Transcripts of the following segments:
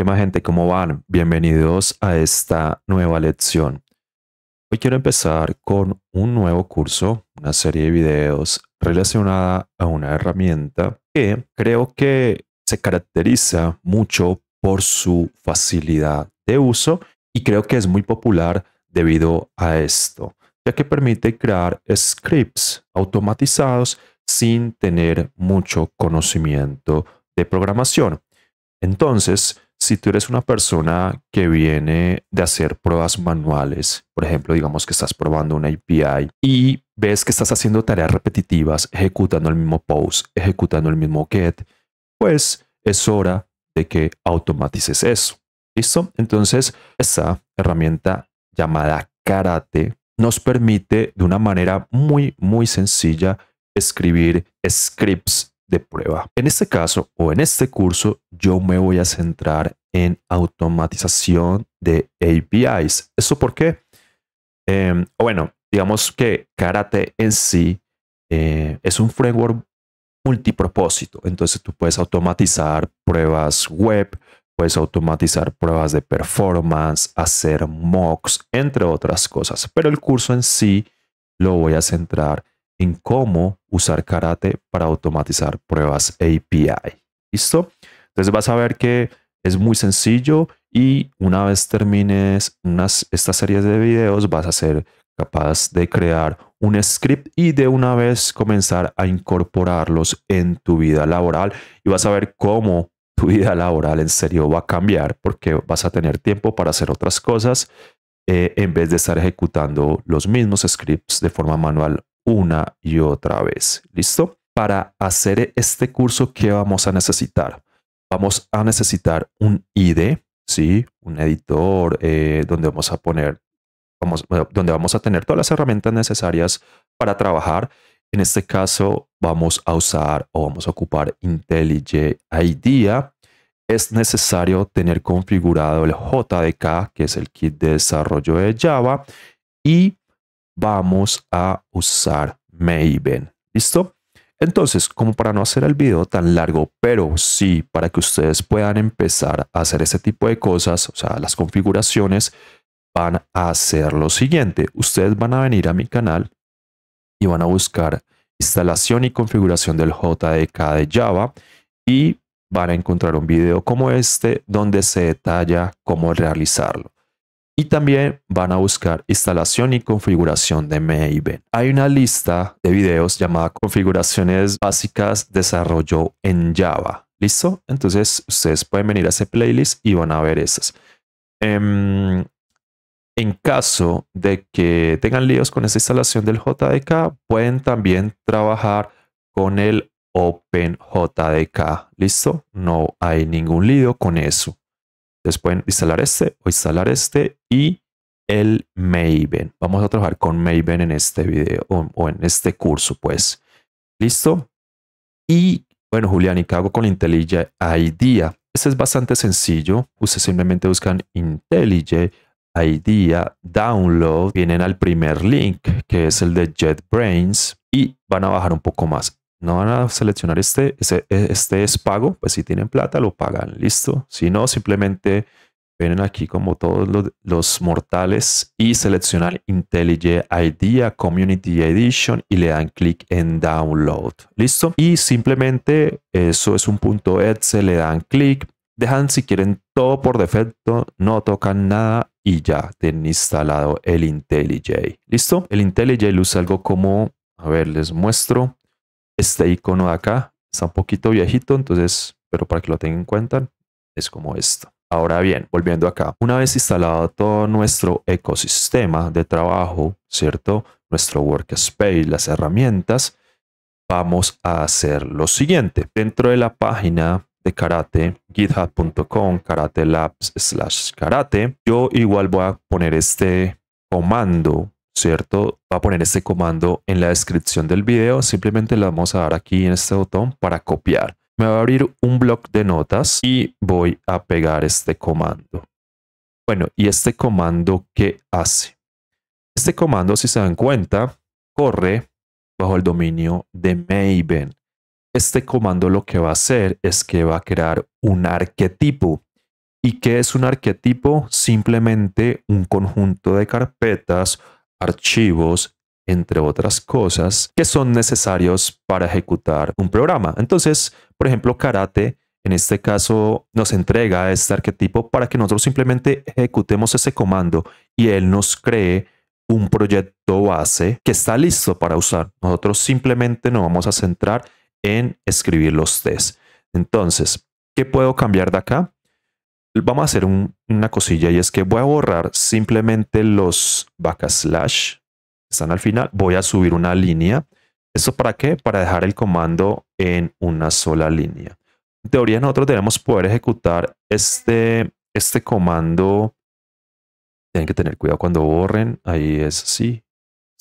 ¿Qué más gente? ¿Cómo van? Bienvenidos a esta nueva lección. Hoy quiero empezar con un nuevo curso, una serie de videos relacionada a una herramienta que creo que se caracteriza mucho por su facilidad de uso y creo que es muy popular debido a esto, ya que permite crear scripts automatizados sin tener mucho conocimiento de programación. Entonces, si tú eres una persona que viene de hacer pruebas manuales, por ejemplo, digamos que estás probando una API y ves que estás haciendo tareas repetitivas, ejecutando el mismo post, ejecutando el mismo get, pues es hora de que automatices eso. ¿Listo? Entonces, esta herramienta llamada Karate nos permite de una manera muy, muy sencilla escribir scripts de prueba. En este caso o en este curso yo me voy a centrar en automatización de APIs. ¿Eso por qué? Em, bueno, digamos que Karate en sí eh, es un framework multipropósito. Entonces tú puedes automatizar pruebas web, puedes automatizar pruebas de performance, hacer mocks, entre otras cosas. Pero el curso en sí lo voy a centrar en cómo usar Karate para automatizar pruebas API. ¿Listo? Entonces vas a ver que es muy sencillo y una vez termines unas, esta serie de videos vas a ser capaz de crear un script y de una vez comenzar a incorporarlos en tu vida laboral y vas a ver cómo tu vida laboral en serio va a cambiar porque vas a tener tiempo para hacer otras cosas eh, en vez de estar ejecutando los mismos scripts de forma manual una y otra vez. ¿Listo? Para hacer este curso, ¿qué vamos a necesitar? Vamos a necesitar un ID, ¿sí? Un editor eh, donde vamos a poner, vamos, donde vamos a tener todas las herramientas necesarias para trabajar. En este caso, vamos a usar o vamos a ocupar IntelliJ IDEA. Es necesario tener configurado el JDK, que es el kit de desarrollo de Java, y vamos a usar Maven. ¿Listo? Entonces, como para no hacer el video tan largo, pero sí para que ustedes puedan empezar a hacer ese tipo de cosas, o sea, las configuraciones, van a hacer lo siguiente. Ustedes van a venir a mi canal y van a buscar instalación y configuración del JDK de Java y van a encontrar un video como este donde se detalla cómo realizarlo y también van a buscar instalación y configuración de Maven. Hay una lista de videos llamada configuraciones básicas desarrollo en Java. ¿Listo? Entonces ustedes pueden venir a ese playlist y van a ver esas. Em, en caso de que tengan líos con esa instalación del JDK, pueden también trabajar con el OpenJDK. ¿Listo? No hay ningún lío con eso. Ustedes pueden instalar este o instalar este y el Maven. Vamos a trabajar con Maven en este video o, en este curso, pues. ¿Listo? Y bueno, Julián, ¿y qué hago con IntelliJ IDEA? Este es bastante sencillo. Ustedes simplemente buscan IntelliJ IDEA Download. Vienen al primer link, que es el de JetBrains, y van a bajar un poco más no van a seleccionar este, e, este, es pago, pues si tienen plata lo pagan, listo. Si no, simplemente vienen aquí como todos los, mortales y seleccionan IntelliJ IDEA Community Edition y le dan clic en Download, listo. Y simplemente eso es un punto se le dan clic, dejan si quieren todo por defecto, no tocan nada y ya tienen instalado el IntelliJ, listo. El IntelliJ usa algo como, a ver, les muestro este icono de acá está un poquito viejito, entonces, pero para que lo tengan en cuenta, es como esto. Ahora bien, volviendo acá, una vez instalado todo nuestro ecosistema de trabajo, ¿cierto? Nuestro workspace, las herramientas, vamos a hacer lo siguiente. Dentro de la página de karate, github.com, karate labs slash karate, yo igual voy a poner este comando ¿cierto? Va a poner este comando en la descripción del video. Simplemente le vamos a dar aquí en este botón para copiar. Me va a abrir un bloc de notas y voy a pegar este comando. Bueno, ¿y este comando qué hace? Este comando, si se dan cuenta, corre bajo el dominio de Maven. Este comando lo que va a hacer es que va a crear un arquetipo. ¿Y qué es un arquetipo? Simplemente un conjunto de carpetas archivos, entre otras cosas, que son necesarios para ejecutar un programa. Entonces, por ejemplo, Karate en este caso nos entrega este arquetipo para que nosotros simplemente ejecutemos ese comando y él nos cree un proyecto base que está listo para usar. Nosotros simplemente nos vamos a centrar en escribir los test Entonces, ¿qué puedo cambiar de acá? Vamos a hacer un una cosilla y es que voy a borrar simplemente los backslash están al final. Voy a subir una línea. eso para qué? Para dejar el comando en una sola línea. En teoría nosotros debemos poder ejecutar este, este comando. Tienen que tener cuidado cuando borren. Ahí es así.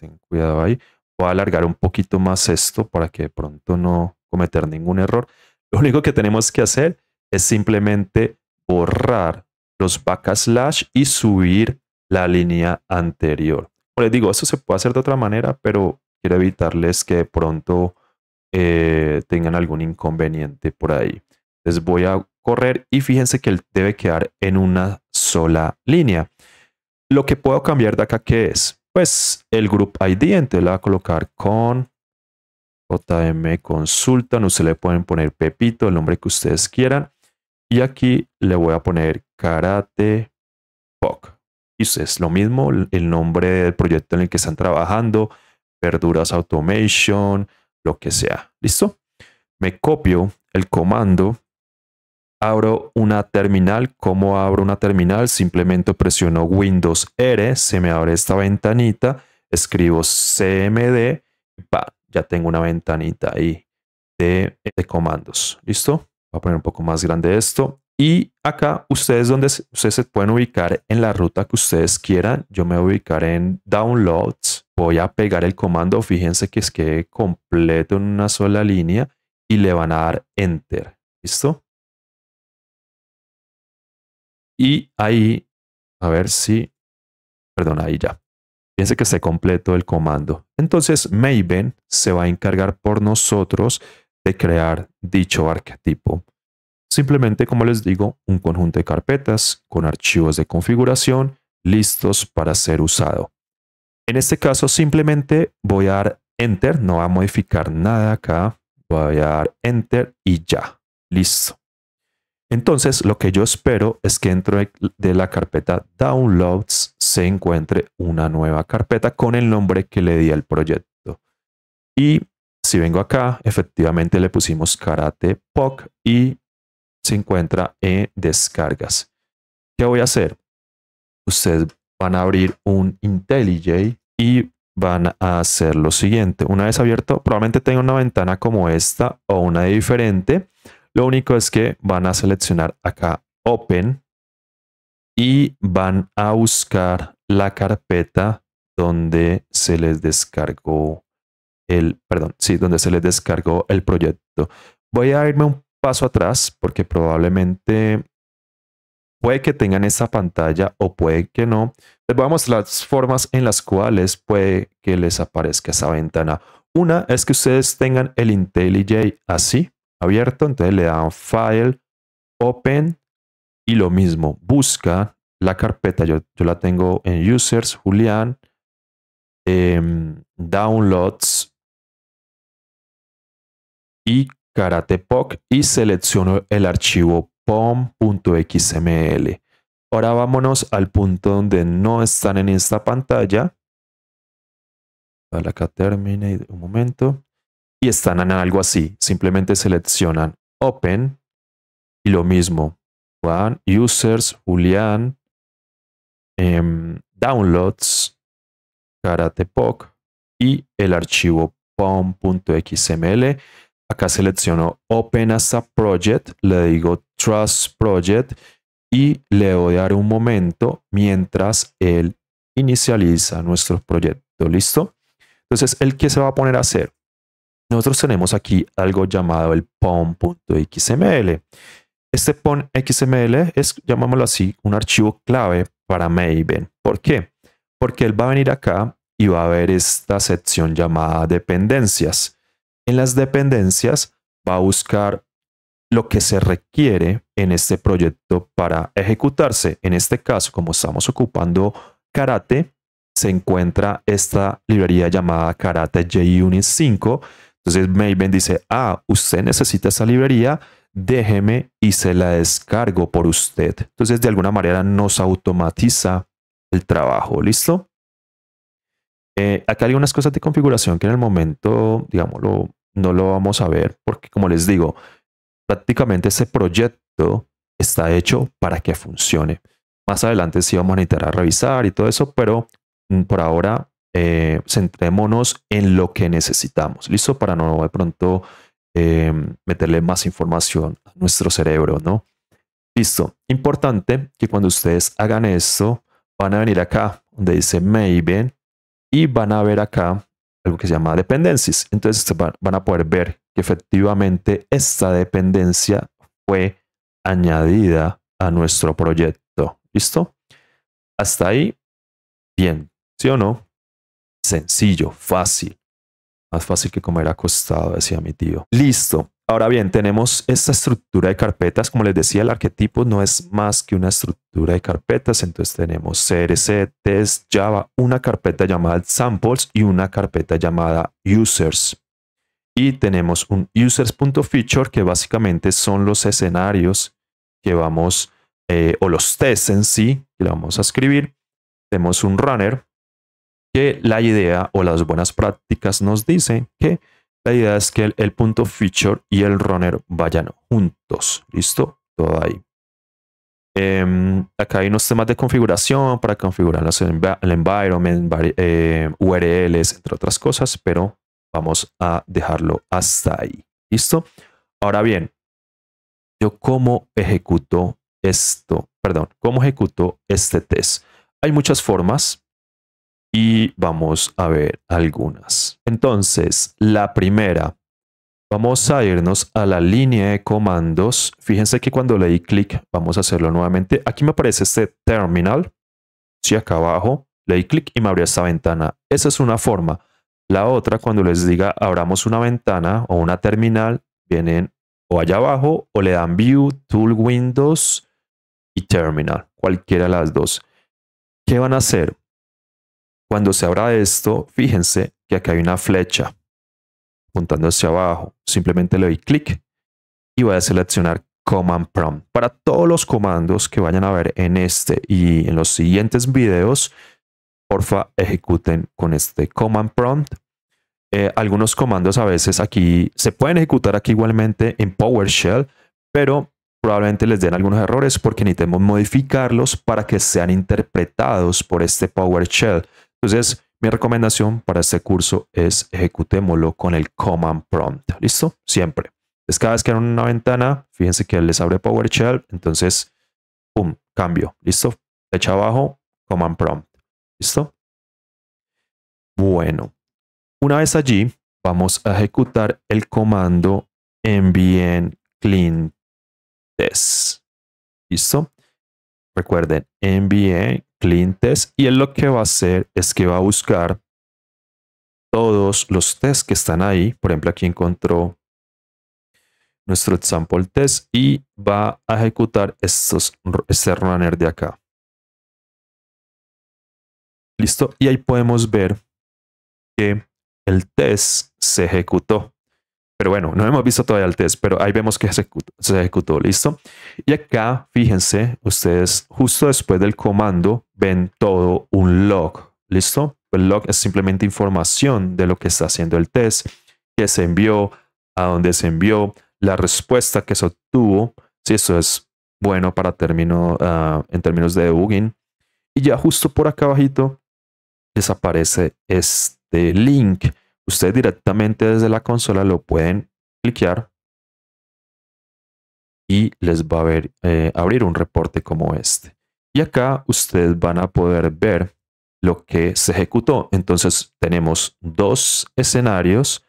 Ten cuidado ahí. Voy a alargar un poquito más esto para que de pronto no cometer ningún error. Lo único que tenemos que hacer es simplemente borrar los backslash y subir la línea anterior. Por les digo, eso se puede hacer de otra manera, pero quiero evitarles que de pronto eh, tengan algún inconveniente por ahí. Entonces voy a correr y fíjense que él debe quedar en una sola línea. Lo que puedo cambiar de acá, ¿qué es? Pues el group ID, entonces la voy a colocar con JM Consultan, ustedes le pueden poner Pepito, el nombre que ustedes quieran. Y aquí le voy a poner Karate Pok. Y es lo mismo, el nombre del proyecto en el que están trabajando, verduras automation, lo que sea. ¿Listo? Me copio el comando, abro una terminal. ¿Cómo abro una terminal? Simplemente presiono Windows R, se me abre esta ventanita, escribo cmd, ya tengo una ventanita ahí de comandos. ¿Listo? Voy a poner un poco más grande esto. Y acá ustedes, donde, ustedes se pueden ubicar en la ruta que ustedes quieran. Yo me voy a ubicar en Downloads. Voy a pegar el comando. Fíjense que es que completo en una sola línea y le van a dar Enter. ¿Listo? Y ahí, a ver si, perdón, ahí ya. Fíjense que se completo el comando. Entonces Maven se va a encargar por nosotros de crear dicho arquetipo. Simplemente, como les digo, un conjunto de carpetas con archivos de configuración listos para ser usado. En este caso, simplemente voy a dar Enter, no va a modificar nada acá, voy a dar Enter y ya, listo. Entonces, lo que yo espero es que dentro de la carpeta Downloads se encuentre una nueva carpeta con el nombre que le di al proyecto. Y si vengo acá, efectivamente le pusimos karate POC y se encuentra en descargas. ¿Qué voy a hacer? Ustedes van a abrir un IntelliJ y van a hacer lo siguiente. Una vez abierto, probablemente tenga una ventana como esta o una diferente. Lo único es que van a seleccionar acá Open y van a buscar la carpeta donde se les descargó el, perdón, sí, donde se les descargó el proyecto. Voy a irme un paso atrás porque probablemente puede que tengan esa pantalla o puede que no. Les voy a las formas en las cuales puede que les aparezca esa ventana. Una es que ustedes tengan el IntelliJ así, abierto, entonces le dan File, Open y lo mismo, busca la carpeta, yo, la tengo en Users, Julián, em, Downloads, y KaratePoc y selecciono el archivo pom.xml. Ahora vámonos al punto donde no están en esta pantalla. Vale, acá termine un momento. Y están en algo así. Simplemente seleccionan Open y lo mismo. Juan, Users, Julian, em, Downloads, KaratePoc y el archivo pom.xml. Acá selecciono Open as a Project, le digo Trust Project y le voy a dar un momento mientras él inicializa nuestro proyecto. ¿Listo? Entonces, ¿el qué se va a poner a hacer? Nosotros tenemos aquí algo llamado el pom.xml. Este pon.xml es, llamémoslo así, un archivo clave para Maven. ¿Por qué? Porque él va a venir acá y va a ver esta sección llamada dependencias en las dependencias va a buscar lo que se requiere en este proyecto para ejecutarse. En este caso, como estamos ocupando Karate, se encuentra esta librería llamada Karate JUnit 5. Entonces Maven dice, ah, usted necesita esa librería, déjeme y se la descargo por usted. Entonces de alguna manera nos automatiza el trabajo, ¿listo? Eh, acá hay unas cosas de configuración que en el momento, digámoslo, no lo vamos a ver porque, como les digo, prácticamente ese proyecto está hecho para que funcione. Más adelante sí vamos a necesitar a revisar y todo eso, pero mm, por ahora eh, centrémonos en lo que necesitamos, ¿listo? Para no de pronto em, meterle más información a nuestro cerebro, ¿no? Listo. Importante que cuando ustedes hagan esto, van a venir acá donde dice Maven y van a ver acá algo que se llama dependencias. Entonces van a poder ver que efectivamente esta dependencia fue añadida a nuestro proyecto. ¿Listo? Hasta ahí, bien, ¿sí o no? Sencillo, fácil. Más fácil que comer acostado, decía mi tío. Listo. Ahora bien, tenemos esta estructura de carpetas. Como les decía, el arquetipo no es más que una estructura de carpetas. Entonces tenemos CRC, test, Java, una carpeta llamada samples y una carpeta llamada users. Y tenemos un users.feature que básicamente son los escenarios que vamos, eh, o los tests en sí, que vamos a escribir. Tenemos un runner que la idea o las buenas prácticas nos dicen que la idea es que el, punto feature y el runner vayan juntos. ¿Listo? Todo ahí. Em, acá hay unos temas de configuración para configurar el environment, eh, URLs, entre otras cosas, pero vamos a dejarlo hasta ahí. ¿Listo? Ahora bien, yo cómo ejecuto esto, perdón, cómo ejecuto este test. Hay muchas formas, y vamos a ver algunas. Entonces, la primera, vamos a irnos a la línea de comandos. Fíjense que cuando le di clic, vamos a hacerlo nuevamente. Aquí me aparece este terminal. Si acá abajo le di clic y me abrió esta ventana. Esa es una forma. La otra, cuando les diga abramos una ventana o una terminal, vienen o allá abajo o le dan View, Tool, Windows y Terminal. Cualquiera de las dos. ¿Qué van a hacer? Cuando se abra esto, fíjense que acá hay una flecha apuntando hacia abajo. Simplemente le doy clic y voy a seleccionar Command Prompt. Para todos los comandos que vayan a ver en este y en los siguientes videos, porfa ejecuten con este Command Prompt. Eh, algunos comandos a veces aquí se pueden ejecutar aquí igualmente en PowerShell, pero probablemente les den algunos errores porque necesitemos modificarlos para que sean interpretados por este PowerShell. Entonces, mi recomendación para este curso es ejecutémoslo con el command prompt. ¿Listo? Siempre. Es cada vez que en una ventana, fíjense que les abre PowerShell, entonces, pum, cambio. ¿Listo? Echa abajo, command prompt. ¿Listo? Bueno, una vez allí, vamos a ejecutar el comando envíen clean test. ¿Listo? Recuerden, envíen clean test y él lo que va a hacer es que va a buscar todos los tests que están ahí. Por ejemplo, aquí encontró nuestro sample test y va a ejecutar estos, este runner de acá. Listo. Y ahí podemos ver que el test se ejecutó. Pero bueno, no hemos visto todavía el test, pero ahí vemos que se ejecutó, listo. Y acá, fíjense, ustedes, justo después del comando, ven todo un log. ¿Listo? El log es simplemente información de lo que está haciendo el test, que se envió, a dónde se envió, la respuesta que se obtuvo, si eso es bueno para término, ah, en términos de debugging. Y ya justo por acá abajito les aparece este link. Ustedes directamente desde la consola lo pueden cliquear y les va a eh, abrir un reporte como este. Y acá ustedes van a poder ver lo que se ejecutó. Entonces tenemos dos escenarios.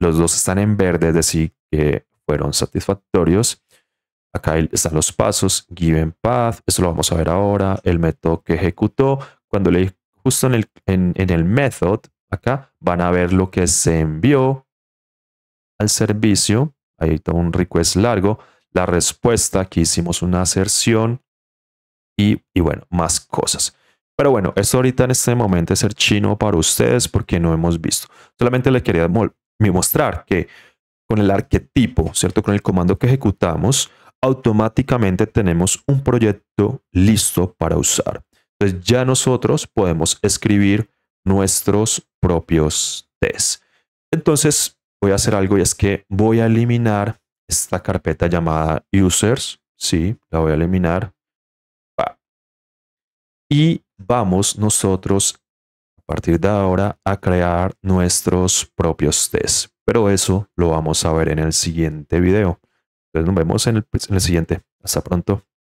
Los dos están en verde, es decir, que fueron satisfactorios. Acá están los pasos, given path, eso lo vamos a ver ahora, el método que ejecutó. Cuando leí justo en el, en, method, acá van a ver lo que se envió al servicio. Ahí está un request largo. La respuesta, aquí hicimos una aserción y, bueno, más cosas. Pero bueno, esto ahorita en este momento es el chino para ustedes porque no hemos visto. Solamente les quería mostrar que con el arquetipo, ¿cierto? Con el comando que ejecutamos, automáticamente tenemos un proyecto listo para usar. Entonces ya nosotros podemos escribir nuestros propios test Entonces voy a hacer algo y es que voy a eliminar esta carpeta llamada users. Sí, la voy a eliminar y vamos nosotros a partir de ahora a crear nuestros propios test. Pero eso lo vamos a ver en el siguiente video. Entonces nos vemos en el siguiente. Hasta pronto.